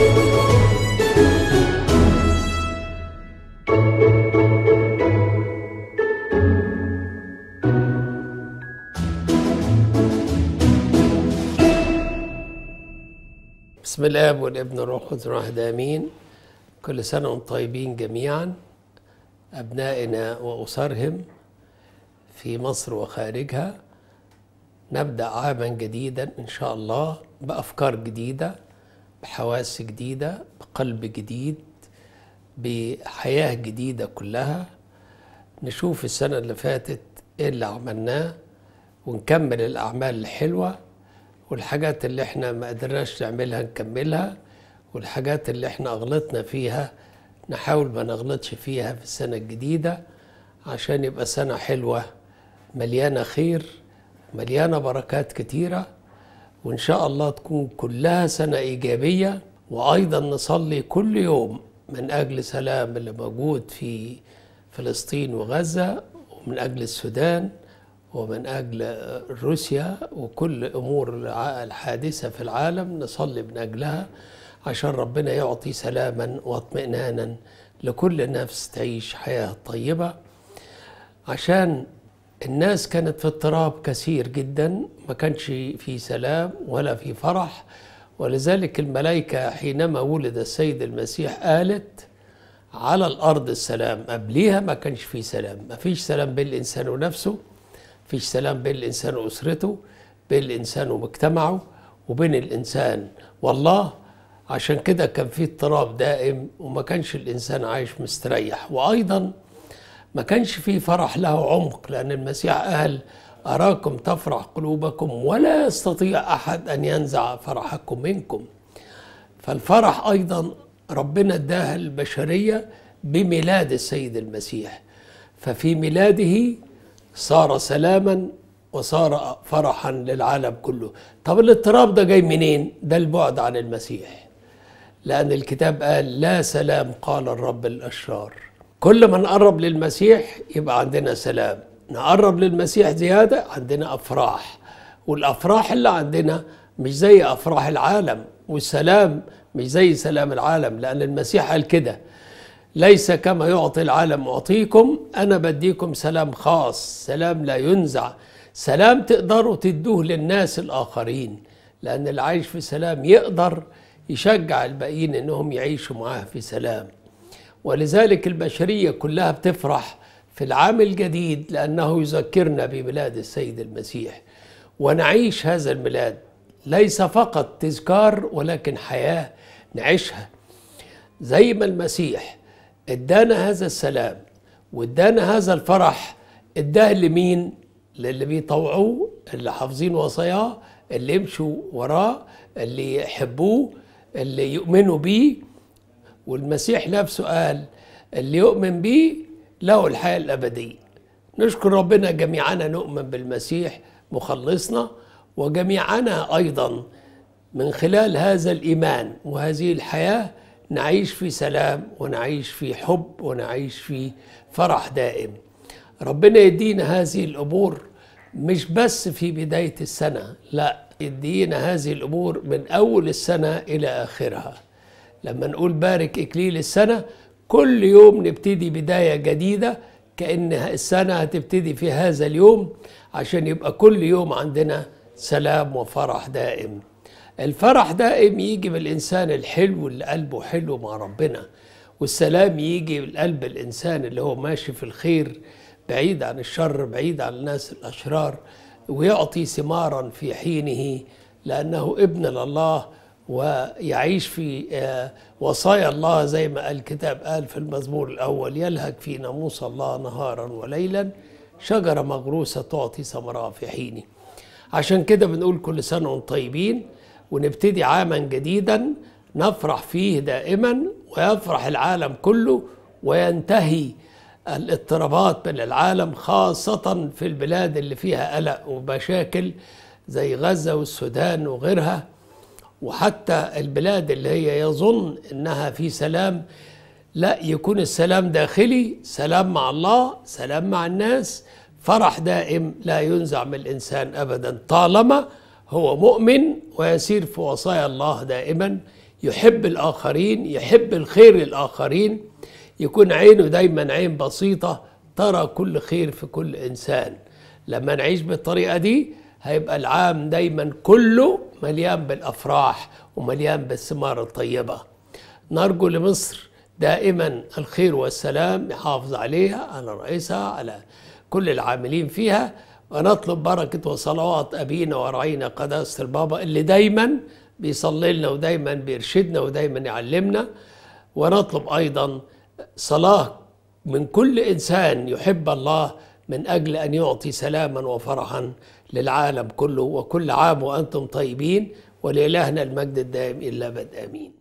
بسم الاب والابن والروح القدس واحد امين كل سنه وانتم طيبين جميعا ابنائنا واسرهم في مصر وخارجها نبدا عاما جديدا ان شاء الله بافكار جديده بحواس جديدة بقلب جديد بحياة جديدة كلها نشوف السنة اللي فاتت ايه اللي عملناه ونكمل الأعمال الحلوة والحاجات اللي احنا ما قدرناش نعملها نكملها والحاجات اللي احنا غلطنا فيها نحاول ما نغلطش فيها في السنة الجديدة عشان يبقى سنة حلوة مليانة خير مليانة بركات كتيرة وإن شاء الله تكون كلها سنة إيجابية وأيضا نصلي كل يوم من أجل سلام اللي موجود في فلسطين وغزة ومن أجل السودان ومن أجل روسيا وكل أمور الحادثة في العالم نصلي من أجلها عشان ربنا يعطي سلاما واطمئنانا لكل نفس تعيش حياة طيبة عشان الناس كانت في اضطراب كثير جدا ما كانش في سلام ولا في فرح ولذلك الملائكة حينما ولد السيد المسيح قالت على الأرض السلام قبليها ما كانش في سلام ما فيش سلام بين الإنسان ونفسه فيش سلام بين الإنسان وأسرته بين الإنسان ومجتمعه وبين الإنسان والله عشان كده كان في اضطراب دائم وما كانش الإنسان عايش مستريح وأيضا ما كانش فيه فرح له عمق لأن المسيح قال أراكم تفرح قلوبكم ولا يستطيع أحد أن ينزع فرحكم منكم فالفرح أيضا ربنا اداها البشرية بميلاد السيد المسيح ففي ميلاده صار سلاما وصار فرحا للعالم كله طب الاضطراب ده جاي منين ده البعد عن المسيح لأن الكتاب قال لا سلام قال الرب الأشرار كل ما نقرب للمسيح يبقى عندنا سلام نقرب للمسيح زيادة عندنا أفراح والأفراح اللي عندنا مش زي أفراح العالم والسلام مش زي سلام العالم لأن المسيح قال كده ليس كما يعطي العالم أعطيكم أنا بديكم سلام خاص سلام لا ينزع سلام تقدروا تدوه للناس الآخرين لأن العيش في سلام يقدر يشجع الباقيين إنهم يعيشوا معاه في سلام ولذلك البشرية كلها بتفرح في العام الجديد لأنه يذكرنا بميلاد السيد المسيح ونعيش هذا الميلاد ليس فقط تذكار ولكن حياة نعيشها زي ما المسيح ادانا هذا السلام وادانا هذا الفرح اداه لمين للي بيطوعوه اللي حافظين وصاياه اللي يمشوا وراه اللي يحبوه اللي يؤمنوا بيه والمسيح نفسه قال اللي يؤمن به له الحياة الأبدية نشكر ربنا جميعنا نؤمن بالمسيح مخلصنا وجميعنا أيضا من خلال هذا الإيمان وهذه الحياة نعيش في سلام ونعيش في حب ونعيش في فرح دائم ربنا يدينا هذه الأمور مش بس في بداية السنة لا يدينا هذه الأمور من أول السنة إلى آخرها لما نقول بارك إكليل السنة كل يوم نبتدي بداية جديدة كأن السنة هتبتدي في هذا اليوم عشان يبقى كل يوم عندنا سلام وفرح دائم الفرح دائم يجي من الإنسان الحلو اللي قلبه حلو مع ربنا والسلام يجي من قلب الإنسان اللي هو ماشي في الخير بعيد عن الشر بعيد عن الناس الأشرار ويعطي ثمارا في حينه لأنه ابن لله ويعيش في آه، وصايا الله زي ما الكتاب قال في المزمور الأول يلهج في ناموس الله نهارا وليلا شجرة مغروسة تعطي ثمرها في حينه عشان كده بنقول كل سنة وانتم طيبين ونبتدي عاما جديدا نفرح فيه دائما ويفرح العالم كله وينتهي الاضطرابات بين العالم خاصة في البلاد اللي فيها قلق ومشاكل زي غزة والسودان وغيرها وحتى البلاد اللي هي يظن انها في سلام لا يكون السلام داخلي سلام مع الله سلام مع الناس فرح دائم لا ينزع من الانسان ابدا طالما هو مؤمن ويسير في وصايا الله دائما يحب الاخرين يحب الخير للاخرين يكون عينه دايما عين بسيطه ترى كل خير في كل انسان لما نعيش بالطريقه دي هيبقى العام دايما كله مليان بالافراح ومليان بالثمار الطيبه نرجو لمصر دائما الخير والسلام يحافظ عليها على رئيسها على كل العاملين فيها ونطلب بركة وصلوات أبينا ورعينا قداسة البابا اللي دايما بيصلي لنا ودايما بيرشدنا ودايما يعلمنا ونطلب أيضا صلاة من كل إنسان يحب الله من أجل أن يعطي سلاما وفرحا للعالم كله وكل عام وأنتم طيبين ولإلهنا المجد الدائم إلا بد آمين